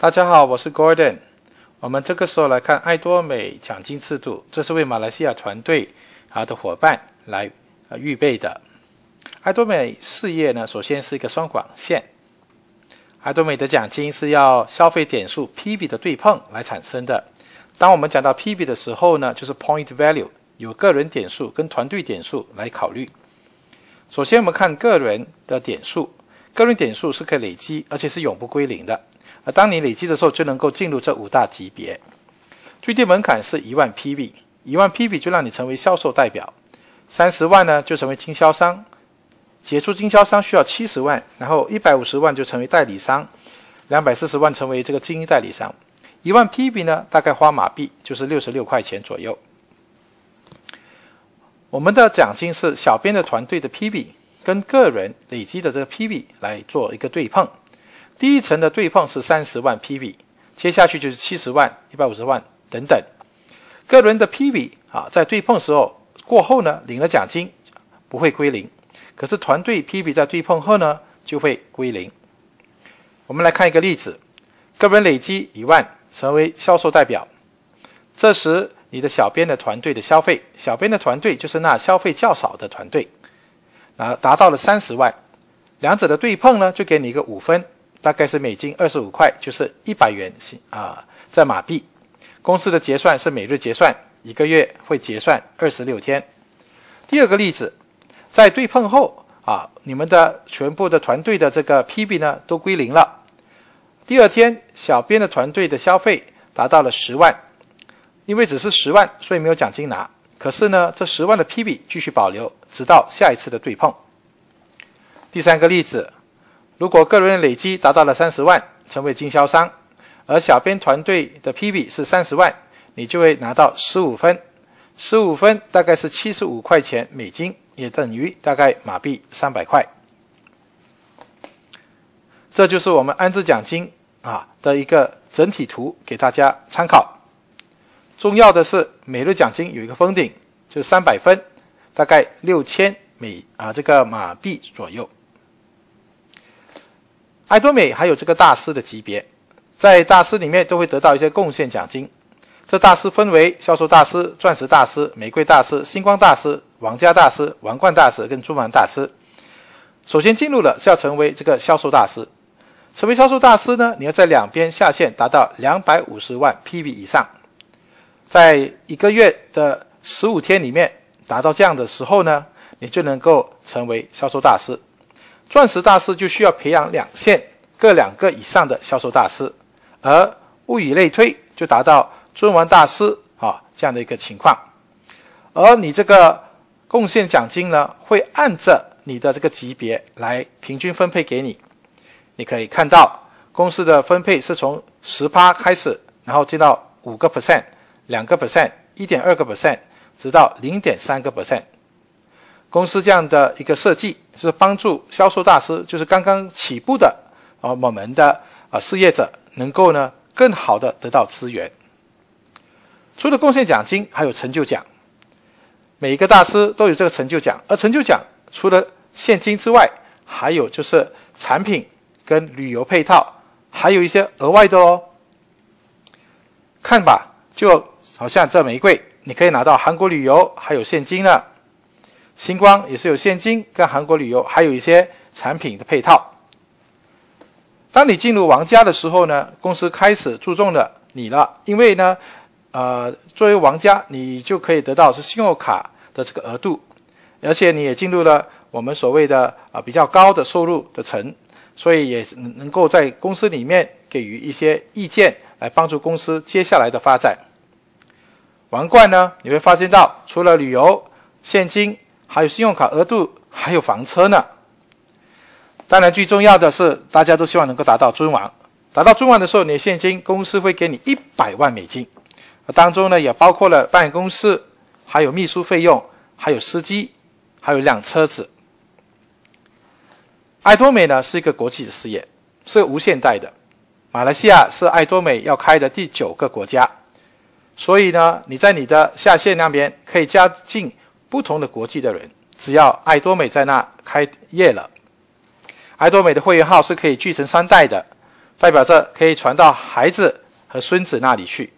大家好，我是 Gordon。我们这个时候来看爱多美奖金制度，这是为马来西亚团队啊的伙伴来呃预备的。爱多美事业呢，首先是一个双管线。爱多美的奖金是要消费点数 PB 的对碰来产生的。当我们讲到 PB 的时候呢，就是 Point Value，有个人点数跟团队点数来考虑。首先我们看个人的点数，个人点数是可以累积，而且是永不归零的。而当你累积的时候，就能够进入这五大级别。最低门槛是一万 PB，一万 PB 就让你成为销售代表；三十万呢，就成为经销商；杰出经销商需要七十万，然后一百五十万就成为代理商；两百四十万成为这个精英代理商。一万 PB 呢，大概花马币就是六十六块钱左右。我们的奖金是小编的团队的 PB 跟个人累积的这个 PB 来做一个对碰。第一层的对碰是三十万 PB，接下去就是七十万、一百五十万等等。个人的 PB 啊，在对碰时候过后呢，领了奖金不会归零，可是团队 PB 在对碰后呢就会归零。我们来看一个例子，个人累积一万成为销售代表，这时你的小编的团队的消费，小编的团队就是那消费较少的团队，啊，达到了三十万，两者的对碰呢就给你一个五分。大概是美金二十五块，就是一百元新啊，在马币。公司的结算是每日结算，一个月会结算二十六天。第二个例子，在对碰后啊，你们的全部的团队的这个 PB 呢都归零了。第二天，小编的团队的消费达到了十万，因为只是十万，所以没有奖金拿。可是呢，这十万的 PB 继续保留，直到下一次的对碰。第三个例子。如果个人累积达到了三十万，成为经销商，而小编团队的 PB 是三十万，你就会拿到十五分，十五分大概是七十五块钱美金，也等于大概马币三百块。这就是我们安置奖金啊的一个整体图，给大家参考。重要的是每日奖金有一个封顶，就三百分，大概六千美啊这个马币左右。爱多美还有这个大师的级别，在大师里面都会得到一些贡献奖金。这大师分为销售大师、钻石大师、玫瑰大师、星光大师、王家大师、王冠大师跟珠王大师。首先进入了，是要成为这个销售大师。成为销售大师呢，你要在两边下线达到两百五十万 PV 以上，在一个月的十五天里面达到这样的时候呢，你就能够成为销售大师。钻石大师就需要培养两线各两个以上的销售大师，而物以类推就达到尊王大师啊这样的一个情况，而你这个贡献奖金呢，会按照你的这个级别来平均分配给你。你可以看到公司的分配是从十趴开始，然后进到五个 percent、两个 percent、一点二个 percent，直到零点三个 percent。公司这样的一个设计是帮助销售大师，就是刚刚起步的啊，我们的啊事业者能够呢更好的得到资源。除了贡献奖金，还有成就奖，每一个大师都有这个成就奖。而成就奖除了现金之外，还有就是产品跟旅游配套，还有一些额外的哦。看吧，就好像这玫瑰，你可以拿到韩国旅游，还有现金呢。星光也是有现金跟韩国旅游，还有一些产品的配套。当你进入王家的时候呢，公司开始注重了你了，因为呢，呃，作为王家，你就可以得到是信用卡的这个额度，而且你也进入了我们所谓的啊比较高的收入的层，所以也能够在公司里面给予一些意见来帮助公司接下来的发展。王冠呢，你会发现到除了旅游现金。还有信用卡额度，还有房车呢。当然，最重要的是，大家都希望能够达到尊王。达到尊王的时候，你的现金公司会给你一百万美金，当中呢也包括了办公室，还有秘书费用，还有司机，还有一辆车子。爱多美呢是一个国际的事业，是无限贷的。马来西亚是爱多美要开的第九个国家，所以呢，你在你的下线那边可以加进。不同的国际的人，只要爱多美在那开业了，爱多美的会员号是可以继承三代的，代表着可以传到孩子和孙子那里去。